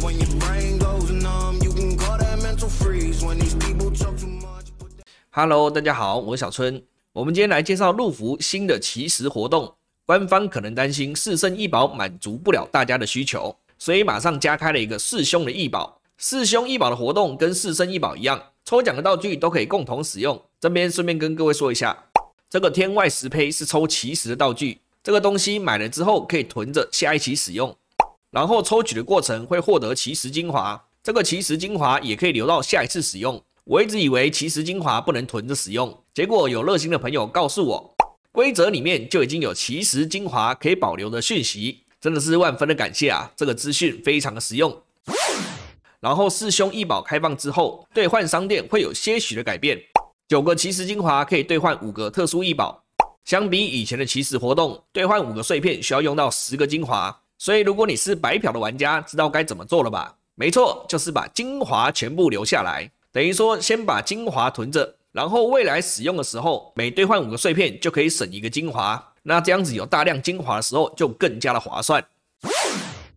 when your brain goes numb you can call that mental freeze when these people talk too much hello 大家好我是小春我们今天来介绍陆服新的奇石活动官方可能担心四圣一宝满足不了大家的需求所以马上加开了一个四兄的一宝四兄一宝的活动跟四圣一宝一样抽奖的道具都可以共同使用这边顺便跟各位说一下这个天外石胚是抽奇石的道具这个东西买了之后可以囤着下一期使用然后抽取的过程会获得奇石精华，这个奇石精华也可以留到下一次使用。我一直以为奇石精华不能囤着使用，结果有热心的朋友告诉我，规则里面就已经有奇石精华可以保留的讯息，真的是万分的感谢啊！这个资讯非常的实用。然后四兄异宝开放之后，兑换商店会有些许的改变，九个奇石精华可以兑换五个特殊异宝，相比以前的奇石活动，兑换五个碎片需要用到十个精华。所以，如果你是白嫖的玩家，知道该怎么做了吧？没错，就是把精华全部留下来，等于说先把精华囤着，然后未来使用的时候，每兑换五个碎片就可以省一个精华。那这样子有大量精华的时候，就更加的划算。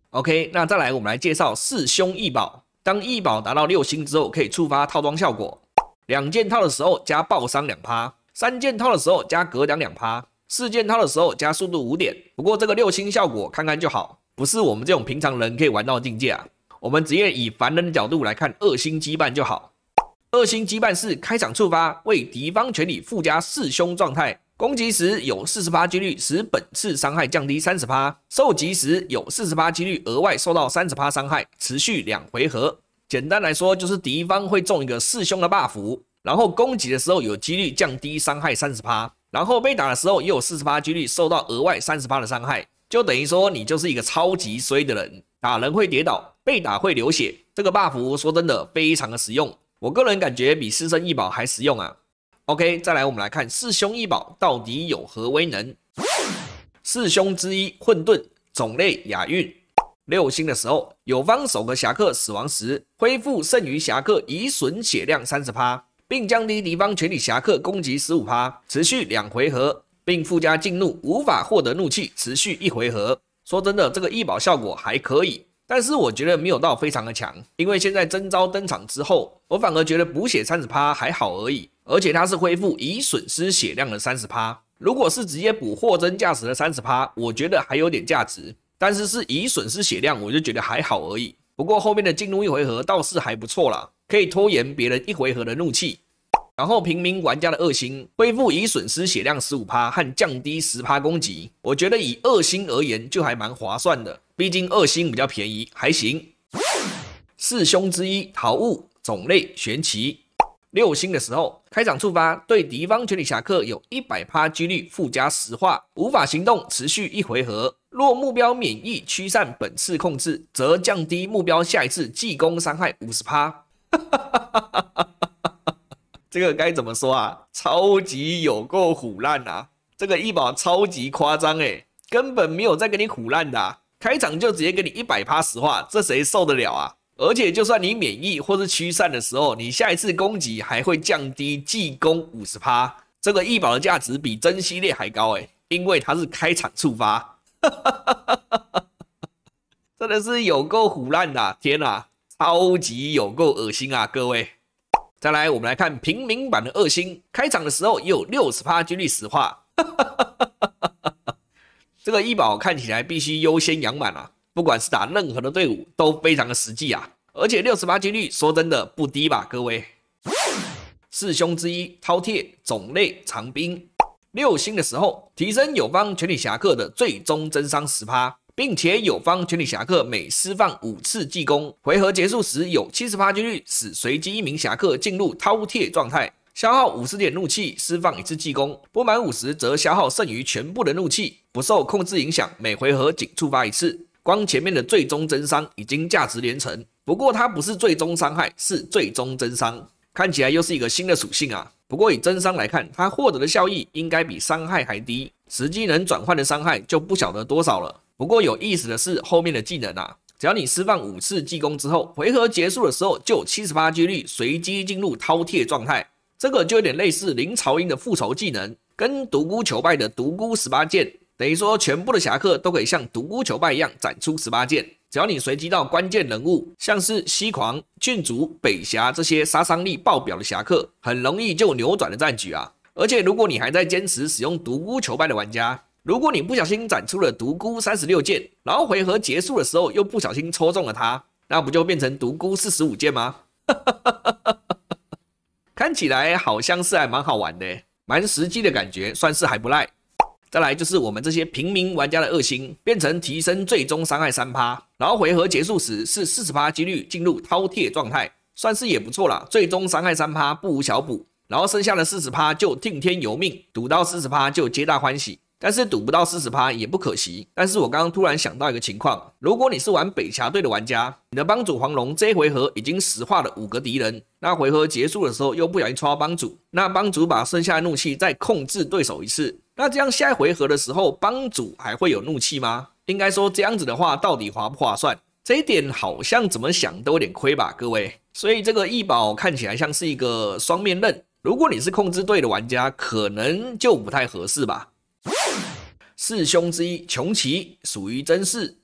OK，那再来我们来介绍四凶异宝。当异宝达到六星之后，可以触发套装效果。两件套的时候加暴伤两趴，三件套的时候加格挡两趴。四件套的时候加速度五点，不过这个六星效果看看就好，不是我们这种平常人可以玩到的境界啊。我们直接以凡人的角度来看，二星羁绊就好。二星羁绊是开场触发，为敌方全体附加弑凶状态，攻击时有四十八几率使本次伤害降低三十趴，受击时有四十八几率额外受到三十趴伤害，持续两回合。简单来说就是敌方会中一个弑凶的 buff，然后攻击的时候有几率降低伤害三十趴。然后被打的时候，也有四十八几率受到额外三十八的伤害，就等于说你就是一个超级衰的人，打人会跌倒，被打会流血。这个 buff 说真的非常的实用，我个人感觉比四凶异宝还实用啊。OK，再来我们来看四凶异宝到底有何威能。四凶之一混沌，种类雅韵，六星的时候，友方首个侠客死亡时，恢复剩余侠客已损血量三十八。并降低敌方全体侠客攻击十五趴，持续两回合，并附加净怒，无法获得怒气，持续一回合。说真的，这个医保效果还可以，但是我觉得没有到非常的强，因为现在真招登场之后，我反而觉得补血三十趴还好而已，而且它是恢复已损失血量的三十趴，如果是直接补货真价实的三十趴，我觉得还有点价值，但是是已损失血量，我就觉得还好而已。不过后面的进怒一回合倒是还不错了。可以拖延别人一回合的怒气，然后平民玩家的二星恢复已损失血量十五趴和降低十趴攻击。我觉得以二星而言就还蛮划算的，毕竟二星比较便宜，还行。四凶之一，好物种类玄奇。六星的时候开场触发，对敌方全体侠客有一百趴几率附加石化，无法行动，持续一回合。若目标免疫驱散本次控制，则降低目标下一次技攻伤害五十趴。这个该怎么说啊？超级有够虎烂啊！这个医保超级夸张哎，根本没有在给你虎烂的，开场就直接给你一百趴石化，这谁受得了啊？而且就算你免疫或是驱散的时候，你下一次攻击还会降低技攻五十趴，这个医保的价值比珍惜列还高哎，因为它是开场触发，真的是有够虎烂的，天哪！超级有够恶心啊，各位！再来，我们来看平民版的恶心。开场的时候也有六十趴几率石化，这个医保看起来必须优先养满啊，不管是打任何的队伍都非常的实际啊！而且六十趴几率说真的不低吧，各位。四凶之一饕餮，种类长兵，六星的时候提升友方全体侠客的最终增伤十趴。并且友方全体侠客每释放五次技攻，回合结束时有七十八几率使随机一名侠客进入饕餮状态，消耗五十点怒气，释放一次技攻，不满五十则消耗剩余全部的怒气，不受控制影响，每回合仅触发一次。光前面的最终增伤已经价值连城，不过它不是最终伤害，是最终增伤，看起来又是一个新的属性啊。不过以增伤来看，它获得的效益应该比伤害还低，实际能转换的伤害就不晓得多少了。不过有意思的是，后面的技能啊，只要你释放五次技攻之后，回合结束的时候就七十八几率随机进入饕餮状态。这个就有点类似林朝英的复仇技能，跟独孤求败的独孤十八剑，等于说全部的侠客都可以像独孤求败一样展出十八剑。只要你随机到关键人物，像是西狂、郡主、北侠这些杀伤力爆表的侠客，很容易就扭转了战局啊。而且如果你还在坚持使用独孤求败的玩家，如果你不小心展出了独孤三十六剑，然后回合结束的时候又不小心戳中了他，那不就变成独孤四十五剑吗？看起来好像是还蛮好玩的，蛮实际的感觉，算是还不赖。再来就是我们这些平民玩家的恶星，变成提升最终伤害三趴，然后回合结束时是四十趴几率进入饕餮状态，算是也不错啦。最终伤害三趴不无小补，然后剩下的四十趴就听天由命，赌到四十趴就皆大欢喜。但是赌不到四十趴也不可惜。但是我刚刚突然想到一个情况，如果你是玩北侠队的玩家，你的帮主黄龙这一回合已经石化了五个敌人，那回合结束的时候又不小心抓帮主，那帮主把剩下的怒气再控制对手一次，那这样下一回合的时候帮主还会有怒气吗？应该说这样子的话到底划不划算？这一点好像怎么想都有点亏吧，各位。所以这个易宝看起来像是一个双面刃，如果你是控制队的玩家，可能就不太合适吧。四兄之一穷奇属于真四，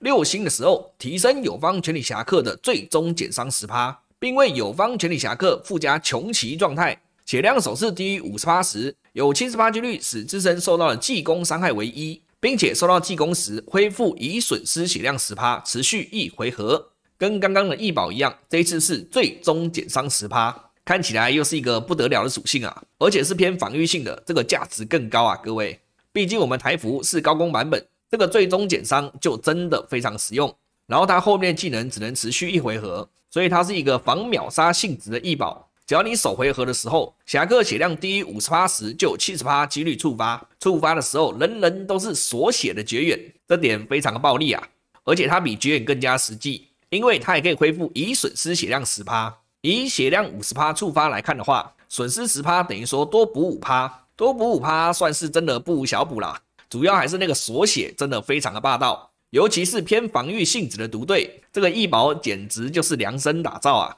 六星的时候提升友方全体侠客的最终减伤十趴，并为友方全体侠客附加穷奇状态，血量首次低于五十趴时，有七十八几率使自身受到的技攻伤害为一，并且受到技攻时恢复已损失血量十趴，持续一回合。跟刚刚的易宝一样，这次是最终减伤十趴，看起来又是一个不得了的属性啊，而且是偏防御性的，这个价值更高啊，各位。毕竟我们台服是高攻版本，这个最终减伤就真的非常实用。然后它后面技能只能持续一回合，所以它是一个防秒杀性质的异宝。只要你首回合的时候侠客血量低于五十趴时，就七十趴几率触发。触发的时候人人都是锁血的绝远，这点非常的暴力啊！而且它比绝远更加实际，因为它也可以恢复已损失血量十趴。以血量五十趴触发来看的话，损失十趴等于说多补五趴。多补五趴算是真的不无小补啦，主要还是那个锁血真的非常的霸道，尤其是偏防御性质的毒队，这个一保简直就是量身打造啊！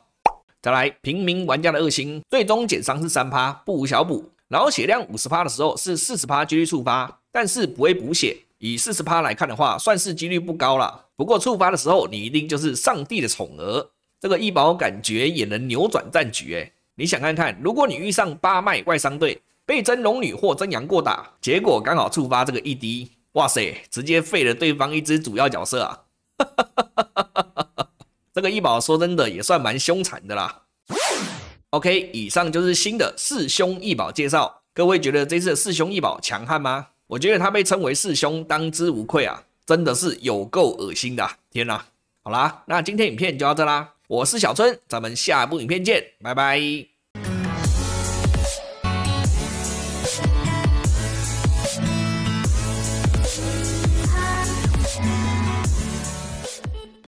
再来平民玩家的二星，最终减伤是三趴，不无小补。然后血量五十趴的时候是四十趴几率触发，但是不会补血。以四十趴来看的话，算是几率不高啦。不过触发的时候你一定就是上帝的宠儿，这个一保感觉也能扭转战局哎！你想看看，如果你遇上八脉外商队。被真龙女或真阳过打，结果刚好触发这个一滴，哇塞，直接废了对方一支主要角色啊！这个一宝说真的也算蛮凶残的啦。OK，以上就是新的四凶异宝介绍，各位觉得这次的四凶异宝强悍吗？我觉得它被称为四凶当之无愧啊，真的是有够恶心的！天哪，好啦，那今天影片就到这啦，我是小春，咱们下一部影片见，拜拜。